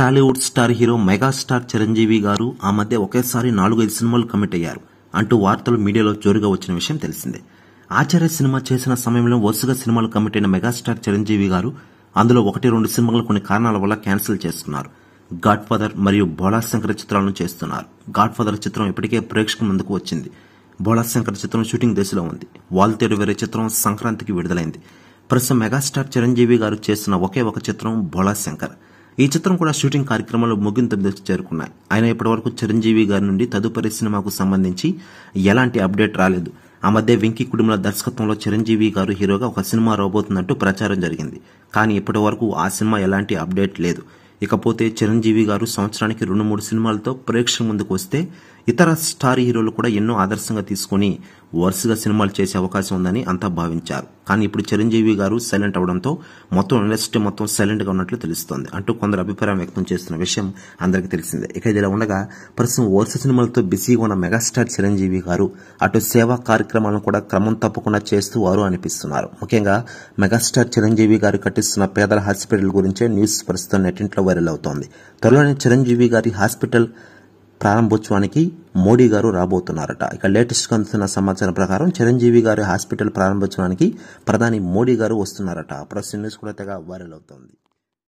Tollywood star hero megastar Chiranjeevi గారు ఆ మధ్య ఒకేసారి నాలుగైదు సినిమాలు కమిట్ అయ్యారు అంటూ వార్తలు మీడియాలో జోరుగా వచ్చిన విషయం తెలిసిందే ఆచార్య సినిమా చేసిన సమయంలో వరుసగా సినిమాలు కమిట్ అయిన మెగాస్టార్ చిరంజీవి గారు అందులో ఒకటి రెండు సినిమాలు కొన్ని కారణాల వల్ల క్యాన్సిల్ చేస్తున్నారు గాడ్ ఫాదర్ మరియు శంకర్ చిత్రాలను చేస్తున్నారు గాడ్ ఫాదర్ చిత్రం ఇప్పటికే ప్రేక్షకుల ముందుకు వచ్చింది శంకర్ చిత్రం షూటింగ్ దశలో ఉంది వాల్తేడు వేరే చిత్రం సంక్రాంతికి విడుదలైంది ప్రస్తుతం మెగాస్టార్ చిరంజీవి గారు చేసిన ఒకే ఒక చిత్రం భోళా శంకర్ ఈ చిత్రం కూడా షూటింగ్ కార్యక్రమంలో ముగింపు దశకు చేరుకున్నాయి ఆయన ఇప్పటివరకు చిరంజీవి గారి నుండి తదుపరి సినిమాకు సంబంధించి ఎలాంటి అప్డేట్ రాలేదు ఆ మధ్య వెంకీ కుటుంబల దర్శకత్వంలో చిరంజీవి గారు హీరోగా ఒక సినిమా రాబోతున్నట్టు ప్రచారం జరిగింది కానీ ఇప్పటి వరకు ఆ సినిమా ఎలాంటి అప్డేట్ లేదు ఇకపోతే చిరంజీవి గారు సంవత్సరానికి రెండు మూడు సినిమాలతో ప్రేక్షకుల ముందుకు వస్తే ఇతర స్టార్ హీరోలు కూడా ఎన్నో ఆదర్శంగా తీసుకుని వరుసగా సినిమాలు చేసే అవకాశం ఉందని అంతా భావించారు కానీ ఇప్పుడు చిరంజీవి గారు సైలెంట్ అవడంతో మొత్తం ఇండస్ట్రీ మొత్తం సైలెంట్గా ఉన్నట్లు తెలుస్తోంది అంటూ కొందరు అభిప్రాయం వ్యక్తం చేస్తున్న విషయం అందరికీ తెలిసిందే ఇక ఇది ఇలా ఉండగా ప్రస్తుతం వరుస సినిమాలతో బిజీగా ఉన్న మెగాస్టార్ చిరంజీవి గారు అటు సేవా కార్యక్రమాలను కూడా క్రమం తప్పకుండా చేస్తూ వారు అనిపిస్తున్నారు ముఖ్యంగా మెగాస్టార్ చిరంజీవి గారు కట్టిస్తున్న పేదల హాస్పిటల్ గురించే న్యూస్ ప్రస్తుతం నెట్టింట్లో వైరల్ అవుతోంది త్వరలోనే చిరంజీవి గారి హాస్పిటల్ ప్రారంభోత్సవానికి మోడీ గారు రాబోతున్నారట ఇక లేటెస్ట్ అందుతున్న సమాచారం ప్రకారం చిరంజీవి గారి హాస్పిటల్ ప్రారంభోత్సవానికి ప్రధాని మోడీ గారు వస్తున్నారట ప్రస్తుత న్యూస్ కూడా తెగ వైరల్ అవుతోంది